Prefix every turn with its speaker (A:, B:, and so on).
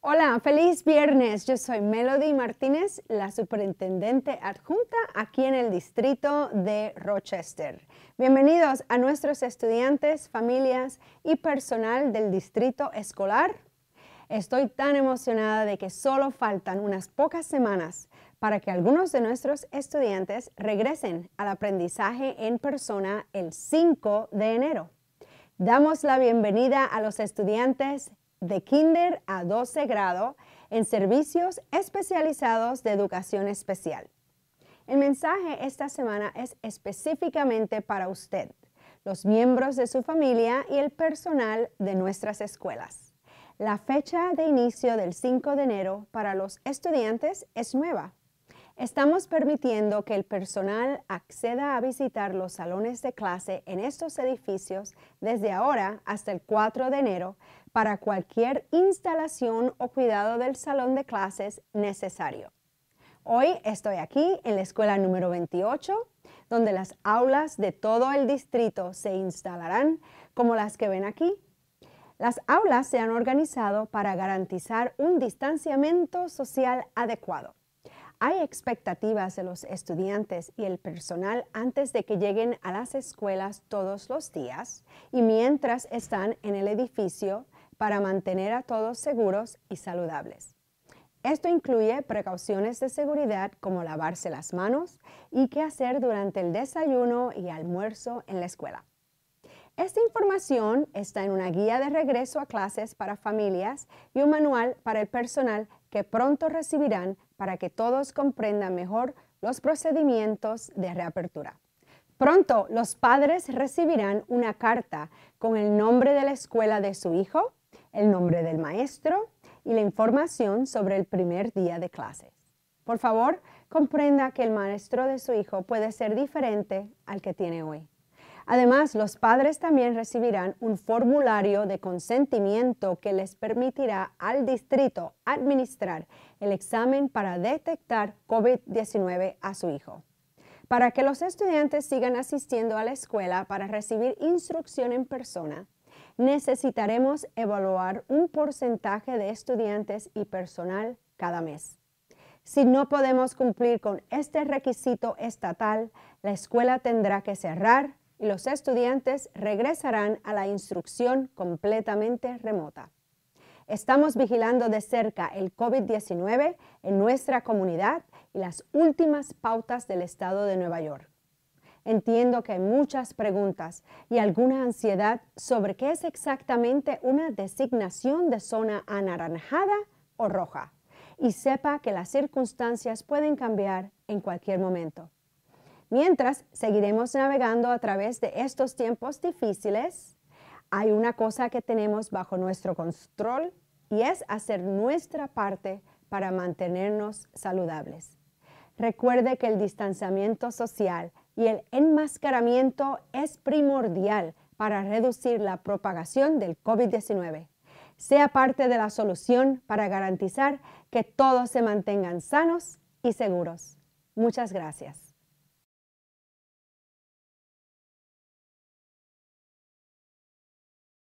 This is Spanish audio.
A: Hola, feliz viernes. Yo soy Melody Martínez, la superintendente adjunta aquí en el distrito de Rochester. Bienvenidos a nuestros estudiantes, familias y personal del distrito escolar. Estoy tan emocionada de que solo faltan unas pocas semanas para que algunos de nuestros estudiantes regresen al aprendizaje en persona el 5 de enero. Damos la bienvenida a los estudiantes de kinder a 12 grado en servicios especializados de educación especial. El mensaje esta semana es específicamente para usted, los miembros de su familia y el personal de nuestras escuelas. La fecha de inicio del 5 de enero para los estudiantes es nueva. Estamos permitiendo que el personal acceda a visitar los salones de clase en estos edificios desde ahora hasta el 4 de enero para cualquier instalación o cuidado del salón de clases necesario. Hoy estoy aquí en la escuela número 28, donde las aulas de todo el distrito se instalarán como las que ven aquí. Las aulas se han organizado para garantizar un distanciamiento social adecuado. Hay expectativas de los estudiantes y el personal antes de que lleguen a las escuelas todos los días y mientras están en el edificio para mantener a todos seguros y saludables. Esto incluye precauciones de seguridad como lavarse las manos y qué hacer durante el desayuno y almuerzo en la escuela. Esta información está en una guía de regreso a clases para familias y un manual para el personal que pronto recibirán para que todos comprendan mejor los procedimientos de reapertura. Pronto los padres recibirán una carta con el nombre de la escuela de su hijo, el nombre del maestro y la información sobre el primer día de clases. Por favor, comprenda que el maestro de su hijo puede ser diferente al que tiene hoy. Además, los padres también recibirán un formulario de consentimiento que les permitirá al distrito administrar el examen para detectar COVID-19 a su hijo. Para que los estudiantes sigan asistiendo a la escuela para recibir instrucción en persona, necesitaremos evaluar un porcentaje de estudiantes y personal cada mes. Si no podemos cumplir con este requisito estatal, la escuela tendrá que cerrar y los estudiantes regresarán a la instrucción completamente remota. Estamos vigilando de cerca el COVID-19 en nuestra comunidad y las últimas pautas del estado de Nueva York. Entiendo que hay muchas preguntas y alguna ansiedad sobre qué es exactamente una designación de zona anaranjada o roja. Y sepa que las circunstancias pueden cambiar en cualquier momento. Mientras seguiremos navegando a través de estos tiempos difíciles, hay una cosa que tenemos bajo nuestro control y es hacer nuestra parte para mantenernos saludables. Recuerde que el distanciamiento social y el enmascaramiento es primordial para reducir la propagación del COVID-19. Sea parte de la solución para garantizar que todos se mantengan sanos y seguros. Muchas gracias.